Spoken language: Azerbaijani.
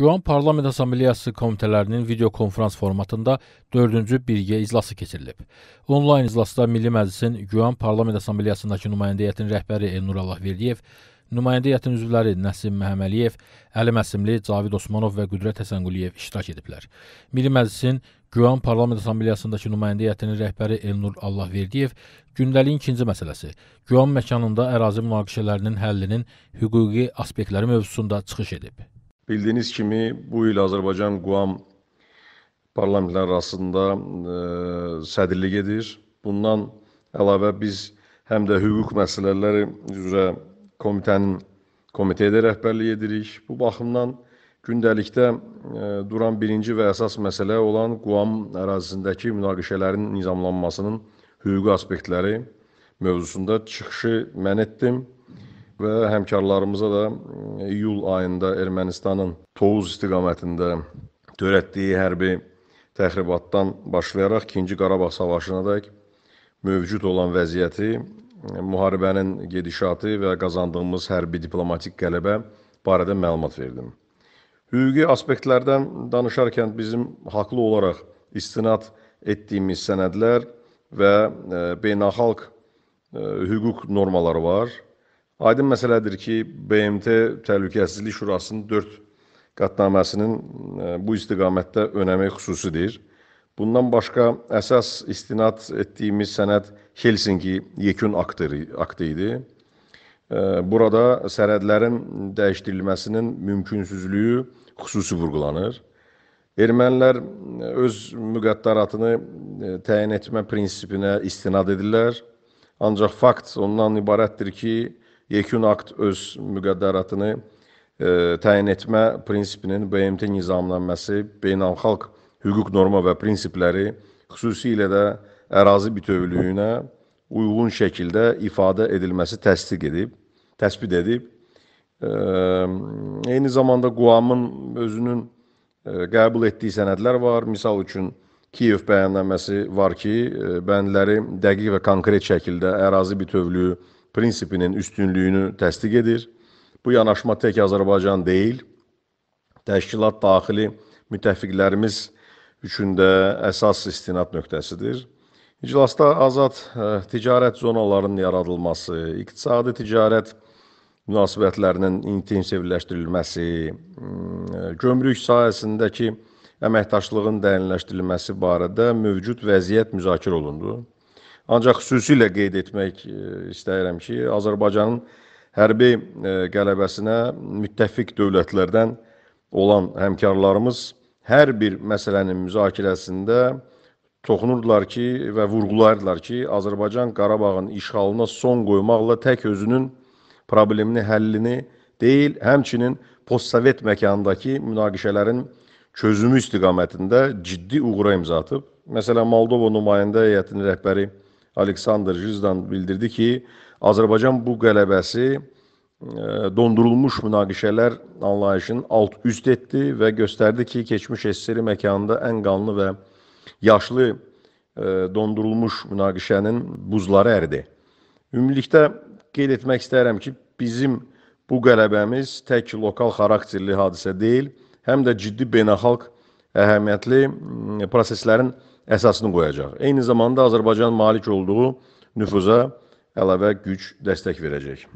Güvan Parlament Assambleyası komitələrinin video konfrans formatında 4-cü birgə iclası keçirilib. Onlayn iclasda Milli Məclisin Güvan Parlament Assambleyasındakı nümayəndə heyətinin rəhbəri Elnur Allahverdiyev, nümayəndə heyətinin üzvləri Nəsim Məhəməliyev, Əli Məsimli, Cavid Osmanov və Qüdrət Həsənquliyev iştirak ediblər. Milli Məclisin Güvan Parlament Assambleyasındakı nümayəndə heyətinin rəhbəri Elnur Allahverdiyev gündəliyin ikinci məsələsi Güvan məkanında ərazi münaqişələrinin həllinin hüquqi aspektləri mövzusunda çıxış edib. Bildiyiniz kimi bu il Azərbaycan-Quam parlamentlər arasında ə, e, sədirlik edir. Bundan əlavə biz həm də hüquq məsələləri üzrə komitənin komitəyə də rəhbərlik edirik. Bu baxımdan gündəlikdə ə, e, duran birinci və əsas məsələ olan Quam ərazisindəki münaqişələrin nizamlanmasının hüquqi aspektləri mövzusunda çıxışı mən etdim və həmkarlarımıza da iyul ayında Ermənistanın Tovuz istiqamətində törətdiyi hərbi təxribatdan başlayaraq 2-ci Qarabağ savaşınadək mövcud olan vəziyyəti, müharibənin gedişatı və qazandığımız hərbi diplomatik qələbə barədə məlumat verdim. Hüquqi aspektlərdən danışarkən bizim haqlı olaraq istinad etdiyimiz sənədlər və beynəlxalq hüquq normaları var. Aydın məsələdir ki, BMT Təhlükəsizlik Şurasının 4 qətnaməsinin e, bu istiqamətdə önəmi xüsusidir. Bundan başqa əsas istinad etdiyimiz sənəd Helsinki yekun aktı, aktı idi. E, burada sərhədlərin dəyişdirilməsinin mümkünsüzlüyü xüsusi vurğulanır. Ermənilər e, öz müqəddəratını təyin etmə prinsipinə istinad edirlər. Ancaq fakt ondan ibarətdir ki, yekun akt öz müqəddəratını e, təyin etmə prinsipinin BMT nizamlanməsi beynəlxalq hüquq norma və prinsipləri, xüsusilə də ərazi bütövlüyünə uyğun şəkildə ifadə edilməsi təsdiq edib, təsbit edib. E, eyni zamanda Quamın özünün e, qəbul etdiyi sənədlər var. Misal üçün Kiyev bəyannaməsi var ki, e, bəndləri dəqiq və konkret şəkildə ərazi bütövlüyü prinsipinin üstünlüyünü təsdiq edir. Bu yanaşma tək Azərbaycan deyil, təşkilat daxili müttəfiqlərimiz üçün də əsas istinad nöqtəsidir. İclasda azad e, ticarət zonalarının yaradılması, iqtisadi ticarət münasibətlərinin intensivləşdirilməsi, e, gömrük sahəsindəki əməkdaşlığın dərinləşdirilməsi barədə mövcud vəziyyət müzakirə olundu. Ancaq xüsusilə qeyd etmək e, istəyirəm ki, Azərbaycanın hərbi e, qələbəsinə müttəfiq dövlətlərdən olan həmkarlarımız hər bir məsələnin müzakirəsində toxunurdular ki və vurğulayırdılar ki, Azərbaycan Qarabağın işğalına son qoymaqla tək özünün problemini, həllini deyil, həmçinin postsovet məkanındakı münaqişələrin çözümü istiqamətində ciddi uğura imza atıb. Məsələn, Moldova nümayəndə heyətinin rəhbəri Aleksandr Jizdan bildirdi ki, Azərbaycan bu qələbəsi e, dondurulmuş münaqişələr anlayışının alt-üst etdi və göstərdi ki, keçmiş SSR məkanında ən qanlı və yaşlı e, dondurulmuş münaqişənin buzları əridi. Ümumilikdə qeyd etmək istəyirəm ki, bizim bu qələbəmiz tək lokal xarakterli hadisə deyil, həm də ciddi beynəlxalq əhəmiyyətli proseslərin əsasını qoyacaq. Eyni zamanda Azərbaycan malik olduğu nüfuza əlavə güc dəstək verəcək.